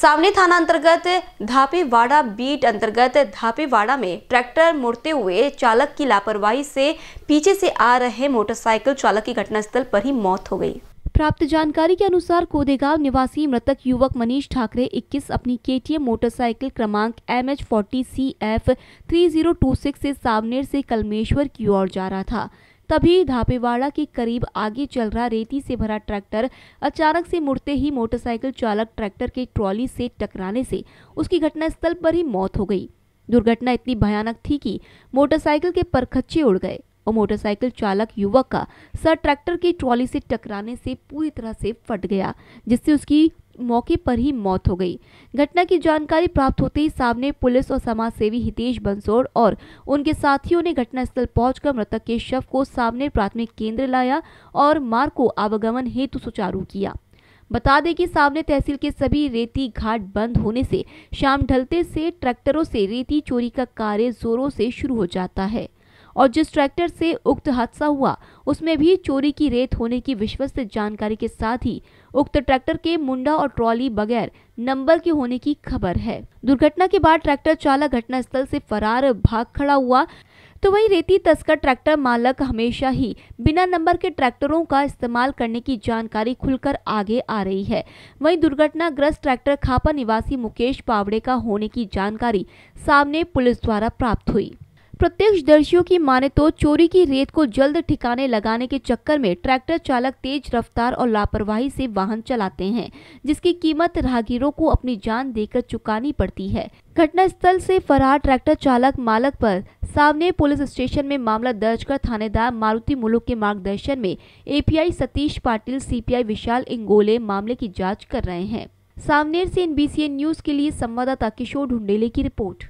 सावनी थाना अंतर्गत धापीवाड़ा बीट अंतर्गत धापीवाड़ा में ट्रैक्टर मुड़ते हुए चालक की लापरवाही से पीछे से आ रहे मोटरसाइकिल चालक की घटनास्थल पर ही मौत हो गई प्राप्त जानकारी के अनुसार कोदेगांव निवासी मृतक युवक मनीष ठाकरे 21 अपनी केटीएम मोटरसाइकिल क्रमांक M H forty C F three zero two six से सावनेर से कलमेश्वर की ओर जा रहा था तभी धापेवाड़ा के करीब आगे चल रहा रेती से भरा ट्रैक्टर अचानक से मुड़ते ही मोटरसाइकिल चालक ट्रैक्टर के ट्रॉली से टकराने से उसकी घटनास्थल पर ही मौत हो गई दुर्घटना इतनी भयानक थी कि मोटरसाइकिल के परखच्चे उड़ गए और मोटरसाइकिल चालक युवक का सर ट्रैक्टर की ट्रॉली से टकराने से पूरी तरह से फट गया जिससे उसकी मौके पर ही मौत हो गई घटना की जानकारी प्राप्त होते ही सामने पुलिस और सेवी हितेश बंसोड़ और उनके साथियों ने घटनास्थल पहुंचकर मृतक के शव को सामने प्राथमिक केंद्र लाया और मार्ग को आवागमन हेतु सुचारू किया बता दें कि सामने तहसील के सभी रेती घाट बंद होने से शाम ढलते से ट्रैक्टरों से रेती चोरी का कार्य जोरों से शुरू हो जाता है और जिस ट्रैक्टर से उक्त हादसा हुआ उसमें भी चोरी की रेत होने की विश्वस्त जानकारी के साथ ही उक्त ट्रैक्टर के मुंडा और ट्रॉली बगैर नंबर के होने की खबर है दुर्घटना के बाद ट्रैक्टर चालक घटना स्थल से फरार भाग खड़ा हुआ तो वही रेती तस्कर ट्रैक्टर मालक हमेशा ही बिना नंबर के ट्रैक्टरों का इस्तेमाल करने की जानकारी खुलकर आगे आ रही है वही दुर्घटनाग्रस्त ट्रैक्टर खापा निवासी मुकेश पावड़े का होने की जानकारी सामने पुलिस द्वारा प्राप्त हुई प्रत्यक्षदर्शियों की माने तो चोरी की रेत को जल्द ठिकाने लगाने के चक्कर में ट्रैक्टर चालक तेज रफ्तार और लापरवाही से वाहन चलाते हैं जिसकी कीमत राहगीरों को अपनी जान देकर चुकानी पड़ती है घटनास्थल से फरार ट्रैक्टर चालक मालक पर सामने पुलिस स्टेशन में मामला दर्ज कर थानेदार मारुति मुलुक के मार्गदर्शन में ए सतीश पाटिल सी विशाल इंगोले मामले की जाँच कर रहे हैं सामनेर से एन न्यूज के लिए संवाददाता किशोर ढुंडेले की रिपोर्ट